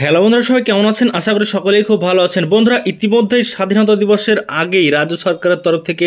hello বন্ধুরা সবাই কেমন আছেন আশা করি সকলেই খুব ভালো আছেন বন্ধুরা ইতিমধ্যেই স্বাধীনতা দিবসের আগেই রাজ্য সরকারের তরফ থেকে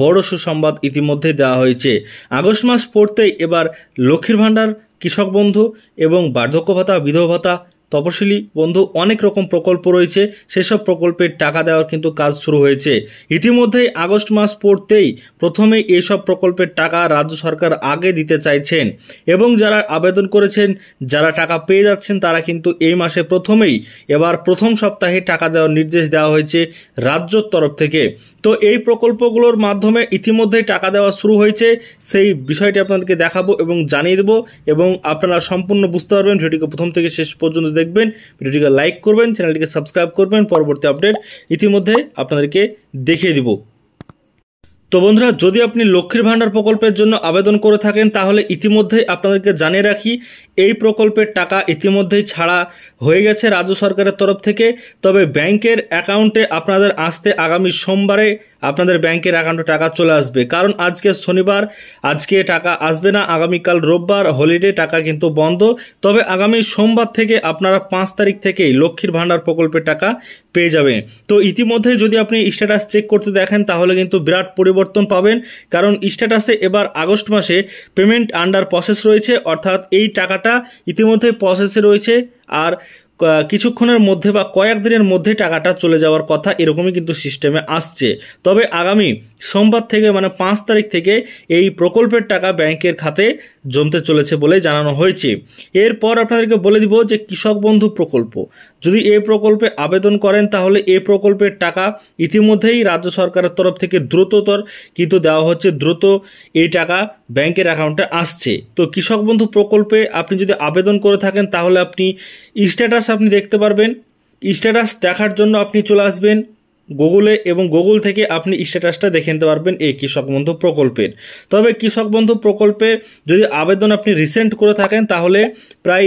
বড় সুসংবাদ ইতিমধ্যে দেওয়া হয়েছে আগস্ট মাস পড়তেই এবার লক্ষ্মীর ভাণ্ডার কৃষক বন্ধু এবং বার্ধক্য ভাতা বিধবা ভাতা তপশিলি বন্ধু অনেক রকম প্রকল্প রয়েছে সেসব প্রকল্পের টাকা দেওয়ার কিন্তু কাজ শুরু হয়েছে ইতিমধ্যেই আগস্ট মাস পড়তেই প্রথমে এইসব প্রকল্পের টাকা রাজ্য সরকার আগে দিতে চাইছেন এবং যারা আবেদন করেছেন যারা টাকা পেয়ে যাচ্ছেন তারা কিন্তু এই মাসে প্রথমেই এবার প্রথম সপ্তাহে টাকা দেওয়ার নির্দেশ দেওয়া হয়েছে রাজ্যর তরফ থেকে তো এই প্রকল্পগুলোর মাধ্যমে ইতিমধ্যেই টাকা দেওয়া শুরু হয়েছে সেই বিষয়টি আপনাদেরকে দেখাবো এবং জানিয়ে দেবো এবং আপনারা সম্পূর্ণ বুঝতে পারবেন ভিডিওকে প্রথম থেকে শেষ পর্যন্ত দেখবেন ভিডিওটিকে লাইক করবেন চ্যানেলটিকে সাবস্ক্রাইব করবেন পরবর্তী আপডেট ইতিমধ্যে আপনাদেরকে দেখিয়ে দিব তো বন্ধুরা যদি আপনি লক্ষ্মীর ভাণ্ডার প্রকল্পের জন্য আবেদন করে থাকেন তাহলে ইতিমধ্যেই আপনাদেরকে জানিয়ে রাখি এই প্রকল্পের টাকা ইতিমধ্যেই ছাড়া হয়ে গেছে রাজ্য সরকারের তরফ থেকে তবে ব্যাংকের অ্যাকাউন্টে আপনাদের আসতে আগামী সোমবারে আপনাদের ব্যাংকের অ্যাকাউন্টে টাকা চলে আসবে কারণ আজকে শনিবার আজকে টাকা আসবে না আগামীকাল রোববার হলিডে টাকা কিন্তু বন্ধ তবে আগামী সোমবার থেকে আপনারা পাঁচ তারিখ থেকেই লক্ষ্মীর ভাণ্ডার প্রকল্পের টাকা পেয়ে যাবেন তো ইতিমধ্যে যদি আপনি স্ট্যাটাস চেক করতে দেখেন তাহলে কিন্তু বিরাট পরিবর্তন পাবেন কারণ স্ট্যাটাসে এবার আগস্ট মাসে পেমেন্ট আন্ডার প্রসেস রয়েছে অর্থাৎ এই টাকাটা ইতিমধ্যে প্রসেসে রয়েছে আর কিছুক্ষণের মধ্যে বা কয়েক দিনের মধ্যে টাকাটা চলে যাওয়ার কথা এরকমই কিন্তু সিস্টেমে আসছে তবে আগামী সোমবার থেকে মানে পাঁচ তারিখ থেকে এই প্রকল্পের টাকা ব্যাংকের খাতে জমতে চলেছে বলে জানানো হয়েছে এরপর আপনাদেরকে বলে দিব যে কৃষক বন্ধু প্রকল্প যদি এই প্রকল্পে আবেদন করেন তাহলে এই প্রকল্পের টাকা ইতিমধ্যেই রাজ্য সরকারের তরফ থেকে দ্রুততর কিন্তু দেওয়া হচ্ছে দ্রুত এই টাকা ব্যাংকের অ্যাকাউন্টে আসছে তো কৃষক বন্ধু প্রকল্পে আপনি যদি আবেদন করে থাকেন তাহলে আপনি স্ট্যাটাস আপনি দেখতে পারবেন স্ট্যাটাস দেখার জন্য আপনি চলে আসবেন গুগলে এবং গুগল থেকে আপনি স্ট্যাটাসটা দেখে নিতে পারবেন এই কৃষক বন্ধু প্রকল্পের তবে কৃষক বন্ধু প্রকল্পে যদি আবেদন আপনি রিসেন্ট করে থাকেন তাহলে প্রায়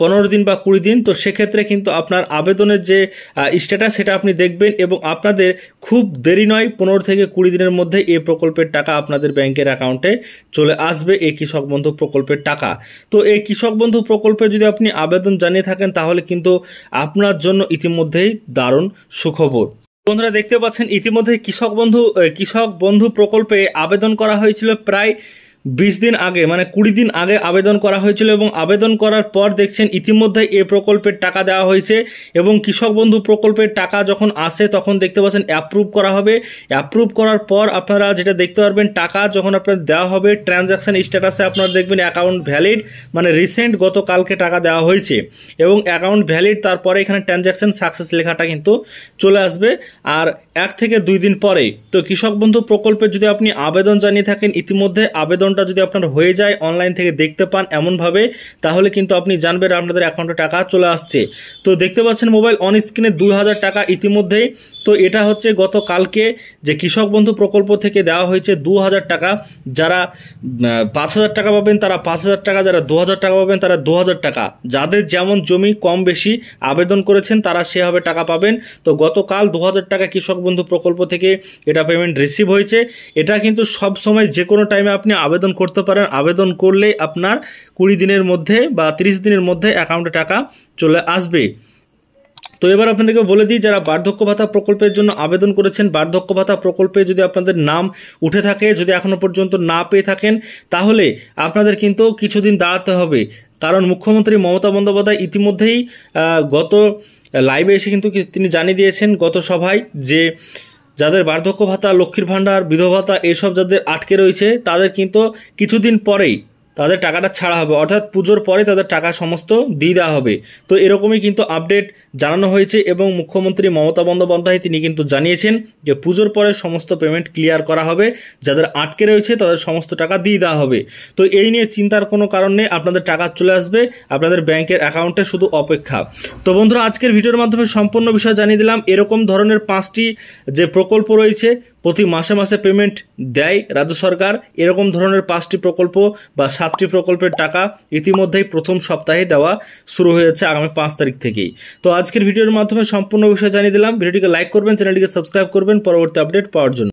পনেরো দিন বা কুড়ি দিন তো সেক্ষেত্রে কিন্তু আপনার আবেদনের যে স্ট্যাটাস সেটা আপনি দেখবেন এবং আপনাদের খুব দেরি নয় পনেরো থেকে কুড়ি দিনের মধ্যে এই প্রকল্পের টাকা আপনাদের ব্যাংকের অ্যাকাউন্টে চলে আসবে এই কৃষক বন্ধু প্রকল্পের টাকা তো এই কৃষক বন্ধু প্রকল্পে যদি আপনি আবেদন জানিয়ে থাকেন তাহলে কিন্তু আপনার জন্য ইতিমধ্যেই দারুণ সুখবর বন্ধুরা দেখতে পাচ্ছেন ইতিমধ্যে কৃষক বন্ধু কৃষক বন্ধু প্রকল্পে আবেদন করা হয়েছিল প্রায় বিশ দিন আগে মানে কুড়ি দিন আগে আবেদন করা হয়েছিল এবং আবেদন করার পর দেখছেন ইতিমধ্যে এ প্রকল্পের টাকা দেওয়া হয়েছে এবং কৃষক বন্ধু প্রকল্পের টাকা যখন আসে তখন দেখতে পাচ্ছেন অ্যাপ্রুভ করা হবে অ্যাপ্রুভ করার পর আপনারা যেটা দেখতে পারবেন টাকা যখন আপনার দেওয়া হবে ট্রানজাকশান স্ট্যাটাসে আপনারা দেখবেন অ্যাকাউন্ট ভ্যালিড মানে রিসেন্ট গতকালকে টাকা দেওয়া হয়েছে এবং অ্যাকাউন্ট ভ্যালিড তারপরে এখানে ট্রানজাকশান সাকসেস লেখাটা কিন্তু চলে আসবে আর এক থেকে দুই দিন পরে তো কৃষক বন্ধু প্রকল্পে যদি আপনি আবেদন জানিয়ে থাকেন ইতিমধ্যে আবেদন অপশনটা যদি আপনার হয়ে যায় অনলাইন থেকে দেখতে পান এমনভাবে তাহলে কিন্তু আপনি জানবেন আপনাদের অ্যাকাউন্টে টাকা চলে আসছে তো দেখতে পাচ্ছেন মোবাইল অন স্ক্রিনে দুই হাজার টাকা ইতিমধ্যেই তো এটা হচ্ছে গত কালকে যে কৃষক বন্ধু প্রকল্প থেকে দেওয়া হয়েছে দু হাজার টাকা যারা পাঁচ হাজার টাকা পাবেন তারা পাঁচ হাজার টাকা যারা দু হাজার টাকা পাবেন তারা দু হাজার টাকা যাদের যেমন জমি কম বেশি আবেদন করেছেন তারা সেভাবে টাকা পাবেন তো গতকাল দু হাজার টাকা কৃষক বন্ধু প্রকল্প থেকে এটা পেমেন্ট রিসিভ হয়েছে এটা কিন্তু সব সময় যে কোনো টাইমে আপনি আবেদন আবেদন করতে পারেন আবেদন করলেই আপনার কুড়ি দিনের মধ্যে বা 30 দিনের মধ্যে অ্যাকাউন্টে টাকা চলে আসবে তো এবার আপনাদেরকে বলে দিই যারা বার্ধক্য ভাতা প্রকল্পের জন্য আবেদন করেছেন বার্ধক্য ভাতা প্রকল্পে যদি আপনাদের নাম উঠে থাকে যদি এখনও পর্যন্ত না পেয়ে থাকেন তাহলে আপনাদের কিন্তু কিছুদিন দাঁড়াতে হবে কারণ মুখ্যমন্ত্রী মমতা বন্দ্যোপাধ্যায় ইতিমধ্যেই গত লাইভে এসে কিন্তু তিনি জানিয়ে দিয়েছেন গত সভায় যে যাদের বার্ধক্য ভাতা লক্ষ্মীর ভাণ্ডার বিধবা ভাতা এসব যাদের আটকে রয়েছে তাদের কিন্তু কিছুদিন পরেই তাদের টাকাটা ছাড়া হবে অর্থাৎ পুজোর পরে তাদের টাকা সমস্ত দিয়ে দেওয়া হবে তো এরকমই কিন্তু আপডেট জানানো হয়েছে এবং মুখ্যমন্ত্রী মমতা বন্দ্যোপাধ্যায় তিনি কিন্তু জানিয়েছেন যে পুজোর পরে সমস্ত পেমেন্ট ক্লিয়ার করা হবে যাদের আটকে রয়েছে তাদের সমস্ত টাকা দিয়ে দেওয়া হবে তো এই নিয়ে চিন্তার কোনো কারণ নেই আপনাদের টাকা চলে আসবে আপনাদের ব্যাংকের অ্যাকাউন্টে শুধু অপেক্ষা তো বন্ধুরা আজকের ভিডিওর মাধ্যমে সম্পূর্ণ বিষয় জানিয়ে দিলাম এরকম ধরনের পাঁচটি যে প্রকল্প রয়েছে প্রতি মাসে মাসে পেমেন্ট দেয় রাজ্য সরকার এরকম ধরনের পাঁচটি প্রকল্প বা সাতটি প্রকল্পের টাকা ইতিমধ্যেই প্রথম সপ্তাহে দেওয়া শুরু হয়েছে আগামী পাঁচ তারিখ থেকেই তো আজকের ভিডিওর মাধ্যমে সম্পূর্ণ বিষয় জানিয়ে দিলাম ভিডিওটিকে লাইক করবেন চ্যানেলটিকে সাবস্ক্রাইব করবেন পরবর্তী আপডেট পাওয়ার জন্য